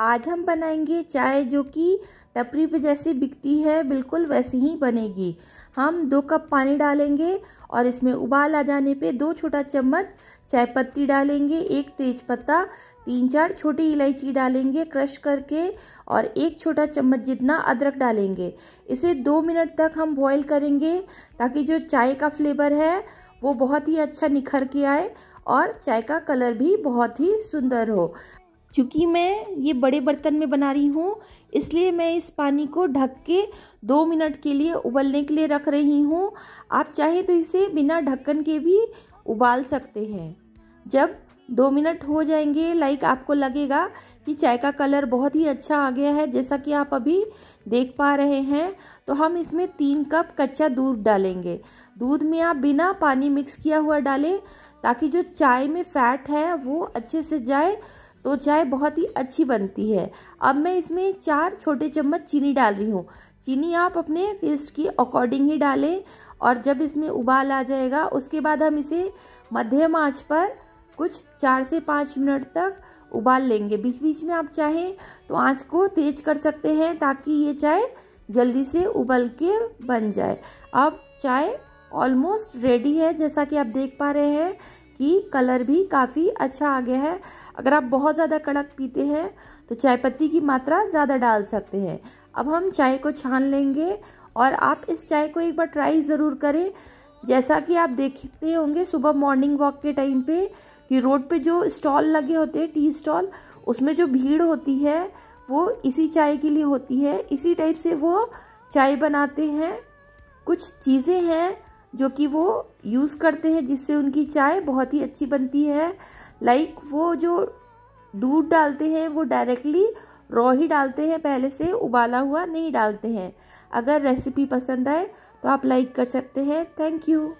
आज हम बनाएंगे चाय जो कि टपरी पे जैसी बिकती है बिल्कुल वैसी ही बनेगी हम दो कप पानी डालेंगे और इसमें उबाल आ जाने पे दो छोटा चम्मच चाय पत्ती डालेंगे एक तेज पत्ता तीन चार छोटी इलायची डालेंगे क्रश करके और एक छोटा चम्मच जितना अदरक डालेंगे इसे दो मिनट तक हम बॉईल करेंगे ताकि जो चाय का फ्लेवर है वो बहुत ही अच्छा निखर के आए और चाय का कलर भी बहुत ही सुंदर हो क्योंकि मैं ये बड़े बर्तन में बना रही हूँ इसलिए मैं इस पानी को ढक के दो मिनट के लिए उबलने के लिए रख रही हूँ आप चाहें तो इसे बिना ढक्कन के भी उबाल सकते हैं जब दो मिनट हो जाएंगे लाइक आपको लगेगा कि चाय का कलर बहुत ही अच्छा आ गया है जैसा कि आप अभी देख पा रहे हैं तो हम इसमें तीन कप कच्चा दूध डालेंगे दूध में आप बिना पानी मिक्स किया हुआ डालें ताकि जो चाय में फैट है वो अच्छे से जाए तो चाय बहुत ही अच्छी बनती है अब मैं इसमें चार छोटे चम्मच चीनी डाल रही हूँ चीनी आप अपने टेस्ट की अकॉर्डिंग ही डालें और जब इसमें उबाल आ जाएगा उसके बाद हम इसे मध्यम आँच पर कुछ चार से पाँच मिनट तक उबाल लेंगे बीच बीच में आप चाहें तो आँच को तेज कर सकते हैं ताकि ये चाय जल्दी से उबल के बन जाए अब चाय ऑलमोस्ट रेडी है जैसा कि आप देख पा रहे हैं कि कलर भी काफ़ी अच्छा आ गया है अगर आप बहुत ज़्यादा कड़क पीते हैं तो चाय पत्ती की मात्रा ज़्यादा डाल सकते हैं अब हम चाय को छान लेंगे और आप इस चाय को एक बार ट्राई ज़रूर करें जैसा कि आप देखते होंगे सुबह मॉर्निंग वॉक के टाइम पे कि रोड पे जो स्टॉल लगे होते हैं टी स्टॉल उसमें जो भीड़ होती है वो इसी चाय के लिए होती है इसी टाइप से वो चाय बनाते हैं कुछ चीज़ें हैं जो कि वो यूज़ करते हैं जिससे उनकी चाय बहुत ही अच्छी बनती है लाइक like वो जो दूध डालते हैं वो डायरेक्टली रॉ ही डालते हैं पहले से उबाला हुआ नहीं डालते हैं अगर रेसिपी पसंद आए तो आप लाइक कर सकते हैं थैंक यू